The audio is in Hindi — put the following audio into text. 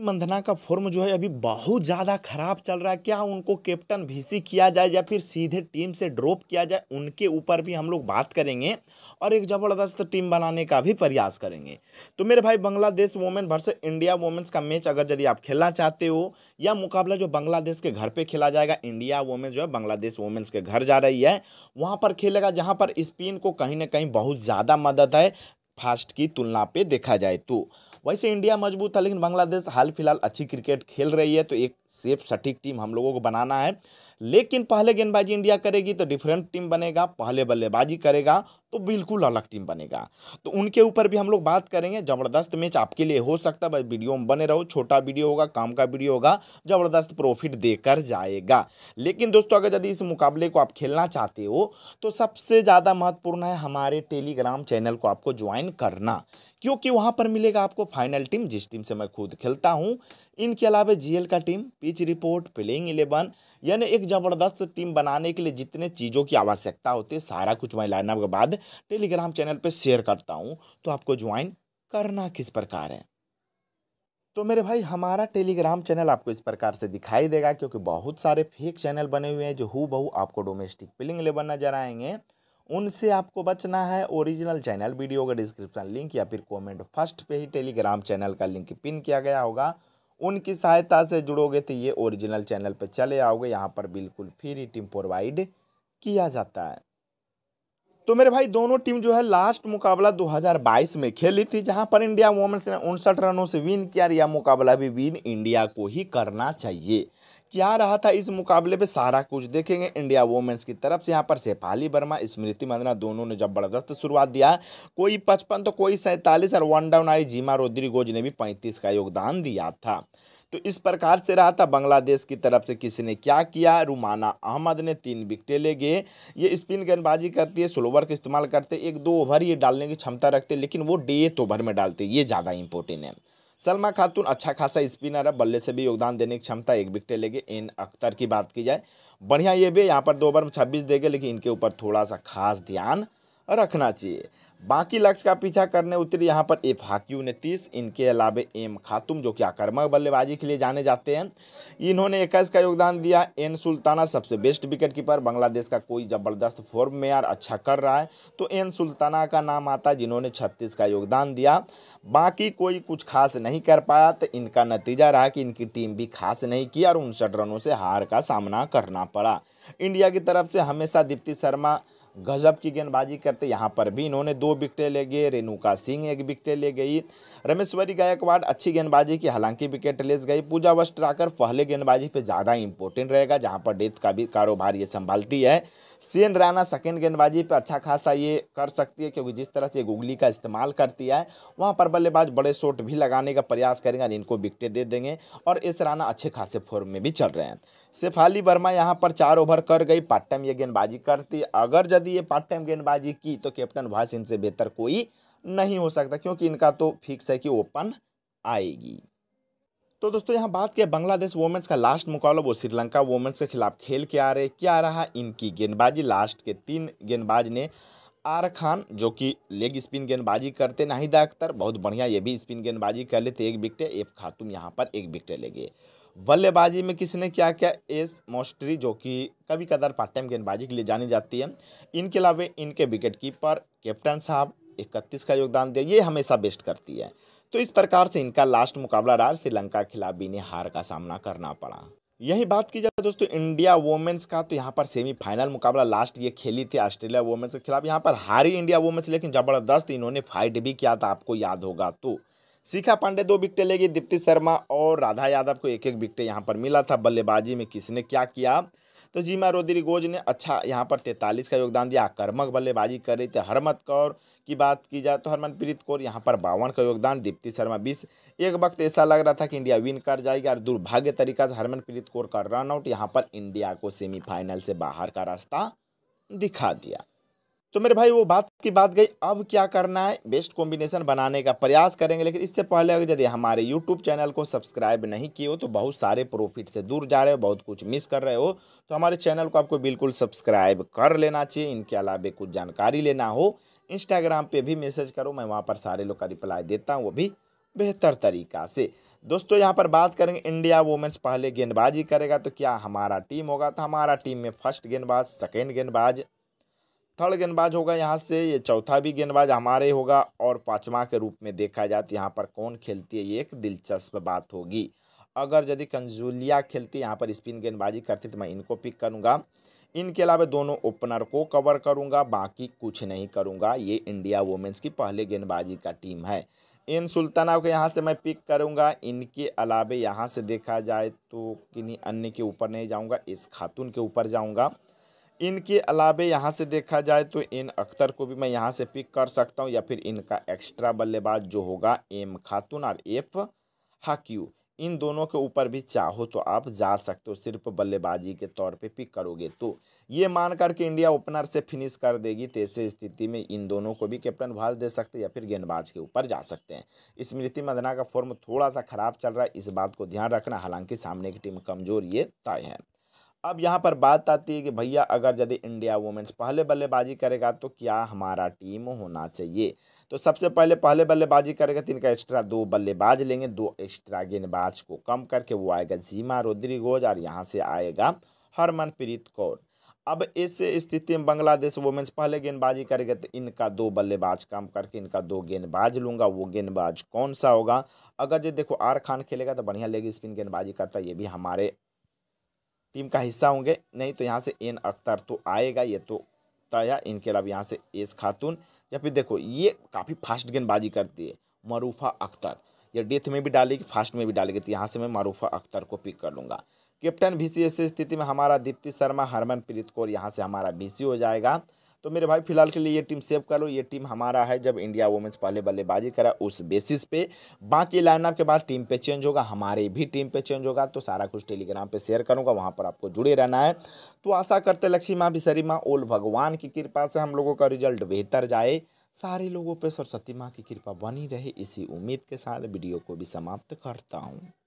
मंधना का फॉर्म जो है अभी बहुत ज़्यादा खराब चल रहा है क्या उनको कैप्टन भीसी किया जाए या फिर सीधे टीम से ड्रॉप किया जाए उनके ऊपर भी हम लोग बात करेंगे और एक ज़बरदस्त टीम बनाने का भी प्रयास करेंगे तो मेरे भाई Bangladesh women versus India women's का मैच अगर यदि आप खेलना चाहते हो या मुकाबला जो बांग्लादेश के घर पर खेला जाएगा इंडिया वोमेंस जो है बांग्लादेश वोमेंस के घर जा रही है वहाँ पर खेलेगा जहाँ पर स्पिन को कहीं ना कहीं बहुत ज़्यादा मदद है फास्ट की तुलना पर देखा जाए तो वैसे इंडिया मजबूत था लेकिन बांग्लादेश हाल फिलहाल अच्छी क्रिकेट खेल रही है तो एक सेफ सटीक टीम हम लोगों को बनाना है लेकिन पहले गेंदबाजी इंडिया करेगी तो डिफरेंट टीम बनेगा पहले बल्लेबाजी करेगा तो बिल्कुल अलग टीम बनेगा तो उनके ऊपर भी हम लोग बात करेंगे ज़बरदस्त मैच आपके लिए हो सकता है बस वीडियो में बने रहो छोटा वीडियो होगा काम का वीडियो होगा ज़बरदस्त प्रॉफिट देकर जाएगा लेकिन दोस्तों अगर यदि इस मुकाबले को आप खेलना चाहते हो तो सबसे ज़्यादा महत्वपूर्ण है हमारे टेलीग्राम चैनल को आपको ज्वाइन करना क्योंकि वहाँ पर मिलेगा आपको फाइनल टीम जिस टीम से मैं खुद खेलता हूँ इनके अलावा जीएल का team pitch report playing eleven यानी एक ज़बरदस्त टीम बनाने के लिए जितने चीज़ों की आवश्यकता होती है सारा कुछ मैं लाइनअप के बाद टेलीग्राम चैनल पर शेयर करता हूँ तो आपको ज्वाइन करना किस प्रकार है तो मेरे भाई हमारा टेलीग्राम चैनल आपको इस प्रकार से दिखाई देगा क्योंकि बहुत सारे फेक चैनल बने हुए हैं जो हु बहू आपको डोमेस्टिक पिलिंग लेवल नजर आएंगे उनसे आपको बचना है ओरिजिनल चैनल वीडियो का डिस्क्रिप्शन लिंक या फिर कमेंट फर्स्ट पे ही टेलीग्राम चैनल का लिंक पिन किया गया होगा उनकी सहायता से जुड़ोगे तो ये ओरिजिनल चैनल पर चले आओगे यहाँ पर बिल्कुल फ्री टीम प्रोवाइड किया जाता है तो मेरे भाई दोनों टीम जो है लास्ट मुकाबला 2022 में खेली थी जहां पर इंडिया वोमेंस ने उनसठ रनों से विन किया यह मुकाबला भी विन इंडिया को ही करना चाहिए क्या रहा था इस मुकाबले पे सारा कुछ देखेंगे इंडिया वुमेन्स की तरफ से यहाँ पर शेफाली वर्मा स्मृति मंदना दोनों ने जबरदस्त शुरुआत दिया कोई पचपन तो कोई सैंतालीस और वन डाउन आई जीमा गोज ने भी पैंतीस का योगदान दिया था तो इस प्रकार से रहा था बांग्लादेश की तरफ से किसी ने क्या किया रुमाना अहमद ने तीन विकटें ले गए ये स्पिन गेंदबाजी करती है स्लोवर का इस्तेमाल करते एक दो ओवर ये डालने की क्षमता रखते लेकिन वो डेथ ओवर में डालते ये ज़्यादा इंपॉर्टेंट है सलमा खातून अच्छा खासा स्पिनर है बल्ले से भी योगदान देने की क्षमता एक विकटे लेके एन अख्तर की बात की जाए बढ़िया ये भी यहाँ पर दो ओवर में छब्बीस देंगे लेकिन इनके ऊपर थोड़ा सा खास ध्यान रखना चाहिए बाकी लक्ष्य का पीछा करने उतरी यहाँ पर एफ हाक्यू ने तीस इनके अलावे एम खातुम जो कि आक्रमक बल्लेबाजी के लिए जाने जाते हैं इन्होंने इक्कीस का योगदान दिया एन सुल्ताना सबसे बेस्ट विकेट कीपर बांग्लादेश का कोई ज़बरदस्त फॉर्म में यार अच्छा कर रहा है तो एन सुल्ताना का नाम आता जिन्होंने छत्तीस का योगदान दिया बाकी कोई कुछ खास नहीं कर पाया तो इनका नतीजा रहा कि इनकी टीम भी खास नहीं की और उनसठ रनों से हार का सामना करना पड़ा इंडिया की तरफ से हमेशा दीप्ति शर्मा गजब की गेंदबाजी करते यहाँ पर भी इन्होंने दो विकटें ले गए रेणुका सिंह एक विकटें ले गई रमेश्वरी गायकवाड़ अच्छी गेंदबाजी की हालांकि विकेट ले गई पूजा वस्ट्राकर पहले गेंदबाजी पे ज़्यादा इंपॉर्टेंट रहेगा जहाँ पर डेथ का भी कारोबार ये संभालती है सेन राणा सेकेंड गेंदबाजी पर अच्छा खासा ये कर सकती है क्योंकि जिस तरह से गुगली का इस्तेमाल करती है वहाँ पर बल्लेबाज बड़े शॉट भी लगाने का प्रयास करेंगे इनको विकटें दे देंगे और एस राना अच्छे खासे फॉर्म में भी चल रहे हैं शेफाली वर्मा यहाँ पर चार ओवर कर गई टाइम ये गेंदबाजी करती अगर यदि ये पार्ट टाइम गेंदबाजी की तो कैप्टन वास इनसे बेहतर कोई नहीं हो सकता क्योंकि इनका तो फिक्स है कि ओपन आएगी तो दोस्तों यहाँ बात किया बांग्लादेश वोमेंस का लास्ट मुकाबला वो श्रीलंका वोमेंस के खिलाफ खेल के आ रहे क्या रहा इनकी गेंदबाजी लास्ट के तीन गेंदबाज ने आर खान जो कि लेग स्पिन गेंदबाजी करते नाहिदा अख्तर बहुत बढ़िया ये भी स्पिन गेंदबाजी कर लेते एक विकटे एफ खातुम यहाँ पर एक विकटे ले गए बल्लेबाजी में किसने क्या क्या एस मोस्ट्री जो कि कभी कदर पार्ट टाइम गेंदबाजी के लिए जानी जाती है इनके अलावा इनके विकेट कीपर कैप्टन साहब इकतीस का योगदान दिया ये हमेशा बेस्ट करती है तो इस प्रकार से इनका लास्ट मुकाबला रहा श्रीलंका के खिलाफ भी इन्हें हार का सामना करना पड़ा यही बात की जाए दोस्तों इंडिया वोमेंस का तो यहाँ पर सेमीफाइनल मुकाबला लास्ट ये खेली थी ऑस्ट्रेलिया वोमेंस के खिलाफ यहाँ पर हारी इंडिया वोमेंस लेकिन ज़बरदस्त इन्होंने फाइट भी किया था आपको याद होगा तो शिखा पांडे दो विकटें लेगी दीप्ति शर्मा और राधा यादव को एक एक विकटें यहाँ पर मिला था बल्लेबाजी में किसने क्या किया तो जीमा गोज ने अच्छा यहाँ पर तैंतालीस का योगदान दिया आक्रमक बल्लेबाजी कर रही थी हरमत कौर की बात की जाए तो हरमनप्रीत कौर यहाँ पर बावन का योगदान दीप्ति शर्मा बीस एक वक्त ऐसा लग रहा था कि इंडिया विन कर जाएगी और दुर्भाग्य तरीका से हरमनप्रीत कौर का रनआउट यहाँ पर इंडिया को सेमीफाइनल से बाहर का रास्ता दिखा दिया तो मेरे भाई वो बात की बात गई अब क्या करना है बेस्ट कॉम्बिनेशन बनाने का प्रयास करेंगे लेकिन इससे पहले अगर यदि हमारे यूट्यूब चैनल को सब्सक्राइब नहीं किए हो तो बहुत सारे प्रॉफिट से दूर जा रहे हो बहुत कुछ मिस कर रहे हो तो हमारे चैनल को आपको बिल्कुल सब्सक्राइब कर लेना चाहिए इनके अलावा कुछ जानकारी लेना हो इंस्टाग्राम पर भी मैसेज करो मैं वहाँ पर सारे लोग का रिप्लाई देता हूँ वो भी बेहतर तरीका से दोस्तों यहाँ पर बात करेंगे इंडिया वुमेंस पहले गेंदबाजी करेगा तो क्या हमारा टीम होगा तो हमारा टीम में फर्स्ट गेंदबाज सेकेंड गेंदबाज थर्ड गेंदबाज होगा यहाँ से ये चौथा भी गेंदबाज हमारे होगा और पाँचवा के रूप में देखा जाए तो यहाँ पर कौन खेलती है ये एक दिलचस्प बात होगी अगर यदि कंजुलिया खेलती यहाँ पर स्पिन गेंदबाजी करती तो मैं इनको पिक करूँगा इनके अलावा दोनों ओपनर को कवर करूँगा बाकी कुछ नहीं करूँगा ये इंडिया वुमेंस की पहले गेंदबाजी का टीम है इन सुल्ताना को यहाँ से मैं पिक करूँगा इनके अलावा यहाँ से देखा जाए तो किन्हीं अन्य के ऊपर नहीं जाऊँगा इस खातून के ऊपर जाऊँगा इनके अलावे यहाँ से देखा जाए तो इन अख्तर को भी मैं यहाँ से पिक कर सकता हूँ या फिर इनका एक्स्ट्रा बल्लेबाज जो होगा एम खातून और एफ हाक्यू इन दोनों के ऊपर भी चाहो तो आप जा सकते हो सिर्फ बल्लेबाजी के तौर पे पिक करोगे तो ये मान करके इंडिया ओपनर से फिनिश कर देगी तो ऐसे स्थिति में इन दोनों को भी कैप्टन भाज दे सकते हैं या फिर गेंदबाज के ऊपर जा सकते हैं स्मृति मदना का फॉर्म थोड़ा सा खराब चल रहा है इस बात को ध्यान रखना हालांकि सामने की टीम कमजोर ये तय है अब यहाँ पर बात आती है कि भैया अगर यदि इंडिया वुमेन्स पहले बल्लेबाजी करेगा तो क्या हमारा टीम होना चाहिए तो सबसे पहले पहले बल्लेबाजी करेगा तो इनका एक्स्ट्रा दो बल्लेबाज लेंगे दो एक्स्ट्रा गेंदबाज को कम करके वो आएगा जीमा गोज और यहाँ से आएगा हरमनप्रीत कौर अब इस स्थिति में बांग्लादेश वुमेन्स पहले गेंदबाजी करेगा तो इनका दो बल्लेबाज कम करके इनका दो गेंदबाज लूंगा वो गेंदबाज कौन सा होगा अगर जो देखो आर खान खेलेगा तो बढ़िया लेग स्पिन गेंदबाजी करता है ये भी हमारे टीम का हिस्सा होंगे नहीं तो यहाँ से एन अख्तर तो आएगा ये तो तय है इनके अलावा यहाँ से एस खातून या फिर देखो ये काफ़ी फास्ट गेंदबाजी करती है मरूफा अख्तर ये डेथ में भी डालेगी फास्ट में भी डालेगी तो यहाँ से मैं मरूफा अख्तर को पिक कर लूँगा कैप्टन भी सी स्थिति में हमारा दीप्ति शर्मा हरमनप्रीत कौर यहाँ से हमारा बी हो जाएगा तो मेरे भाई फिलहाल के लिए ये टीम सेव कर लो ये टीम हमारा है जब इंडिया वुमेंस पहले बल्लेबाजी करा उस बेसिस पे बाकी लाइनअप के बाद टीम पे चेंज होगा हमारे भी टीम पे चेंज होगा तो सारा कुछ टेलीग्राम पे शेयर करूँगा वहाँ पर आपको जुड़े रहना है तो आशा करते लक्ष्मी माँ सरी माँ ओल भगवान की कृपा से हम लोगों का रिजल्ट बेहतर जाए सारे लोगों पर सरस्वती माँ की कृपा बनी रहे इसी उम्मीद के साथ वीडियो को भी समाप्त करता हूँ